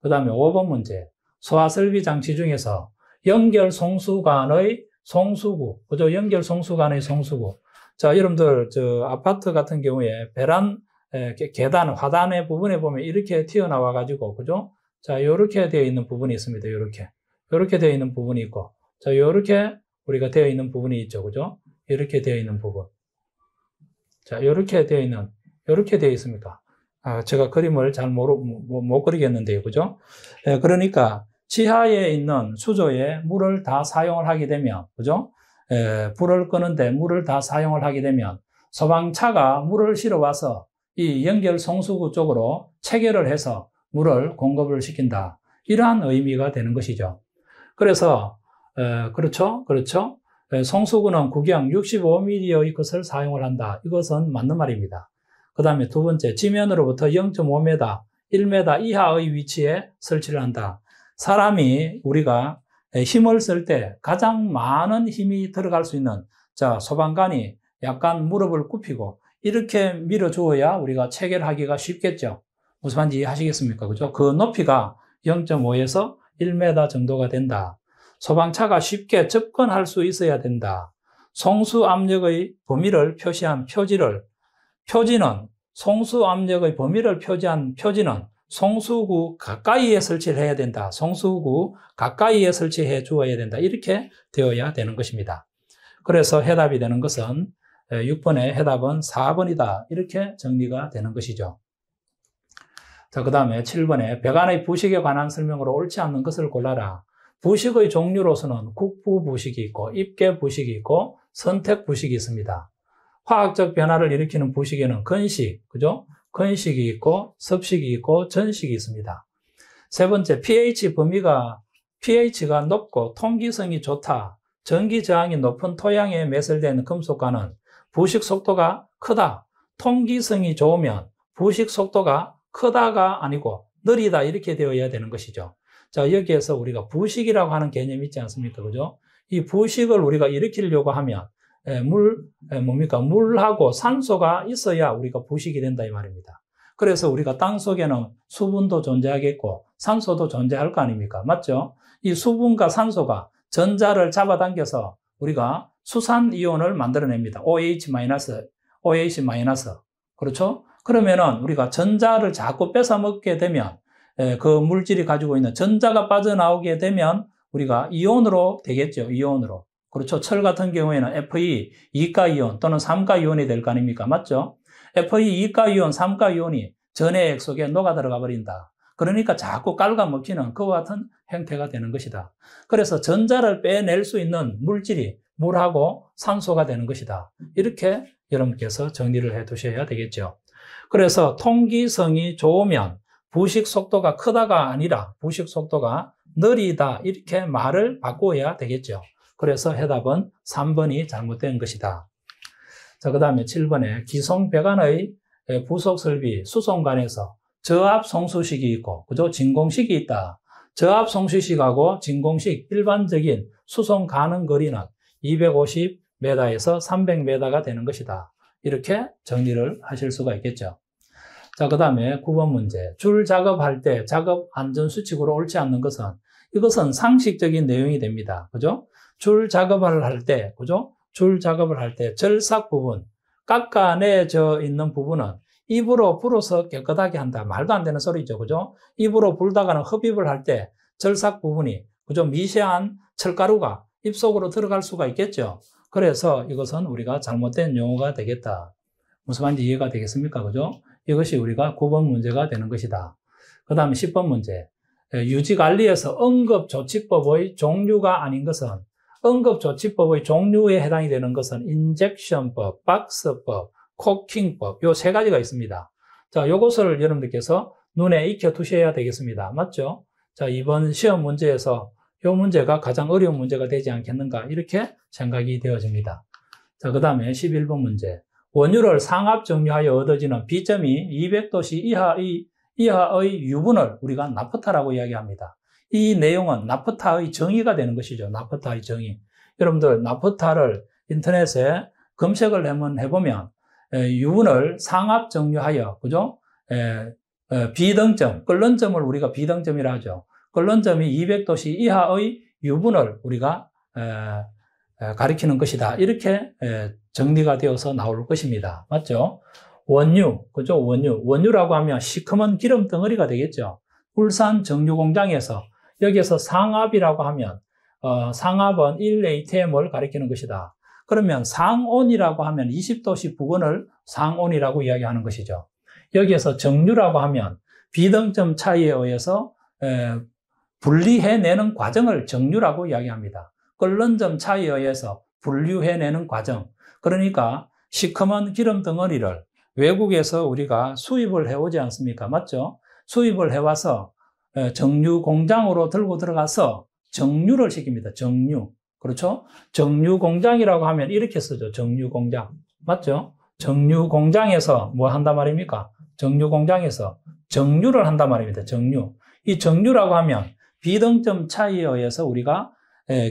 그 다음에 5번 문제. 소화설비 장치 중에서 연결 송수관의 송수구, 그죠? 연결 송수관의 송수구. 자, 여러분들, 저, 아파트 같은 경우에 베란, 계단, 화단의 부분에 보면 이렇게 튀어나와가지고, 그죠? 자, 요렇게 되어 있는 부분이 있습니다. 요렇게. 요렇게 되어 있는 부분이 있고, 자, 요렇게 우리가 되어 있는 부분이 있죠. 그죠? 이렇게 되어 있는 부분. 자, 요렇게 되어 있는, 요렇게 되어 있습니다. 아, 제가 그림을 잘 모르, 못, 못 그리겠는데요. 그죠? 예, 그러니까 지하에 있는 수조에 물을 다 사용을 하게 되면, 그죠? 예, 불을 끄는데 물을 다 사용을 하게 되면 소방차가 물을 실어 와서 이 연결 송수구 쪽으로 체결을 해서 물을 공급을 시킨다. 이러한 의미가 되는 것이죠. 그래서 에, 예, 그렇죠, 그렇죠. 에, 예, 송수구는 구경 65mm의 것을 사용을 한다. 이것은 맞는 말입니다. 그 다음에 두 번째, 지면으로부터 0.5m, 1m 이하의 위치에 설치를 한다. 사람이 우리가 힘을 쓸 때 가장 많은 힘이 들어갈 수 있는 자, 소방관이 약간 무릎을 굽히고 이렇게 밀어주어야 우리가 체결하기가 쉽겠죠. 무슨 말인지 이해하시겠습니까? 그죠? 그 높이가 0.5에서 1m 정도가 된다. 소방차가 쉽게 접근할 수 있어야 된다. 송수 압력의 범위를 표시한 표지를 표지는 송수 압력의 범위를 표지한 표지는 송수구 가까이에 설치를 해야 된다. 송수구 가까이에 설치해 주어야 된다. 이렇게 되어야 되는 것입니다. 그래서 해답이 되는 것은 6번의 해답은 4번이다. 이렇게 정리가 되는 것이죠. 자, 그 다음에 7번에 배관의 부식에 관한 설명으로 옳지 않는 것을 골라라. 부식의 종류로서는 국부 부식이 있고, 입계 부식이 있고, 선택 부식이 있습니다. 화학적 변화를 일으키는 부식에는 건식, 그죠? 건식이 있고 섭식이 있고 전식이 있습니다. 세 번째, pH 범위가 pH가 높고 통기성이 좋다. 전기 저항이 높은 토양에 매설된 금속과는 부식 속도가 크다. 통기성이 좋으면 부식 속도가 크다가 아니고 느리다 이렇게 되어야 되는 것이죠. 자, 여기에서 우리가 부식이라고 하는 개념이 있지 않습니까? 그죠? 이 부식을 우리가 일으키려고 하면 예, 물, 예, 뭡니까? 물하고 산소가 있어야 우리가 부식이 된다 이 말입니다. 그래서 우리가 땅 속에는 수분도 존재하겠고 산소도 존재할 거 아닙니까? 맞죠? 이 수분과 산소가 전자를 잡아당겨서 우리가 수산 이온을 만들어냅니다. OH 마이너스, OH 마이너스. 그렇죠? 그러면은 우리가 전자를 자꾸 뺏어 먹게 되면 예, 그 물질이 가지고 있는 전자가 빠져나오게 되면 우리가 이온으로 되겠죠. 이온으로. 그렇죠. 철 같은 경우에는 FE 2가 이온 또는 3가 이온이 될 거 아닙니까? 맞죠? FE 2가 이온, 3가 이온이 전해액 속에 녹아 들어가 버린다. 그러니까 자꾸 깔아먹히는 그와 같은 형태가 되는 것이다. 그래서 전자를 빼낼 수 있는 물질이 물하고 산소가 되는 것이다. 이렇게 여러분께서 정리를 해 두셔야 되겠죠. 그래서 통기성이 좋으면 부식 속도가 크다가 아니라 부식 속도가 느리다 이렇게 말을 바꿔야 되겠죠. 그래서 해답은 3번이 잘못된 것이다. 자, 그 다음에 7번에 기성 배관의 부속 설비 수송관에서 저압 송수식이 있고, 그죠? 진공식이 있다. 저압 송수식하고 진공식 일반적인 수송 가능 거리는 250m에서 300m가 되는 것이다. 이렇게 정리를 하실 수가 있겠죠. 자, 그 다음에 9번 문제. 줄 작업할 때 작업 안전 수칙으로 옳지 않는 것은 이것은 상식적인 내용이 됩니다. 그죠? 줄 작업을 할 때, 그죠? 줄 작업을 할 때 절삭 부분, 깎아내져 있는 부분은 입으로 불어서 깨끗하게 한다. 말도 안 되는 소리죠. 그죠? 입으로 불다가는 흡입을 할 때 절삭 부분이, 그죠? 미세한 철가루가 입속으로 들어갈 수가 있겠죠. 그래서 이것은 우리가 잘못된 용어가 되겠다. 무슨 말인지 이해가 되겠습니까? 그죠? 이것이 우리가 9번 문제가 되는 것이다. 그 다음에 10번 문제. 유지관리에서 응급조치법의 종류가 아닌 것은 응급조치법의 종류에 해당이 되는 것은 인젝션법, 박스법, 코킹법 요 세 가지가 있습니다. 자, 요것을 여러분들께서 눈에 익혀 두셔야 되겠습니다. 맞죠? 자, 이번 시험 문제에서 요 문제가 가장 어려운 문제가 되지 않겠는가 이렇게 생각이 되어집니다. 자, 그 다음에 11번 문제. 원유를 상압 정류하여 얻어지는 비점이 200도씨 이하의, 이하의 유분을 우리가 나프타라고 이야기합니다. 이 내용은 나프타의 정의가 되는 것이죠. 나프타의 정의. 여러분들 나프타를 인터넷에 검색을 한번 해보면 유분을 상압 정류하여 그죠? 비등점, 끓는점을 우리가 비등점이라 하죠. 끓는점이 200도씨 이하의 유분을 우리가 가리키는 것이다. 이렇게 정리가 되어서 나올 것입니다. 맞죠? 원유, 그죠? 원유. 원유라고 하면 시커먼 기름 덩어리가 되겠죠. 울산 정류공장에서 여기에서 상압이라고 하면 어, 상압은 1ATM을 가리키는 것이다. 그러면 상온이라고 하면 20도씨 부근을 상온이라고 이야기하는 것이죠. 여기에서 정류라고 하면 비등점 차이에 의해서 에, 분리해내는 과정을 정류라고 이야기합니다. 끓는 점 차이에 의해서 분류해내는 과정. 그러니까 시커먼 기름 덩어리를 외국에서 우리가 수입을 해오지 않습니까? 맞죠? 수입을 해와서 어, 정류 공장으로 들고 들어가서 정류를 시킵니다. 정류. 그렇죠? 정류 공장이라고 하면 이렇게 쓰죠. 정류 공장. 맞죠? 정류 공장에서 뭐 한단 말입니까? 정류 공장에서 정류를 한단 말입니다. 정류. 이 정류라고 하면 비등점 차이에 의해서 우리가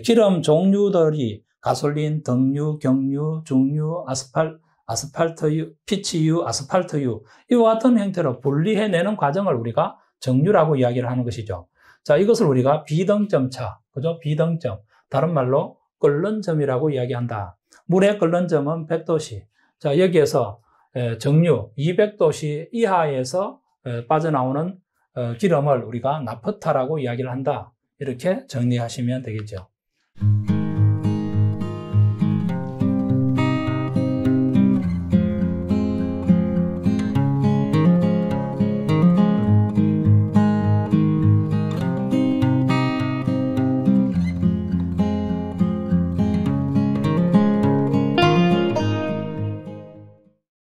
기름 종류들이 가솔린, 등유, 경류중류 아스팔, 아스팔트유, 피치유, 아스팔트유 이와 같은 형태로 분리해내는 과정을 우리가 정류라고 이야기를 하는 것이죠. 자, 이것을 우리가 비등점 차, 그죠? 비등점. 다른 말로 끓는 점이라고 이야기한다. 물의 끓는 점은 100도씨. 자, 여기에서 정류 200도씨 이하에서 빠져나오는 어, 기름을 우리가 나프타라고 이야기를 한다. 이렇게 정리하시면 되겠죠.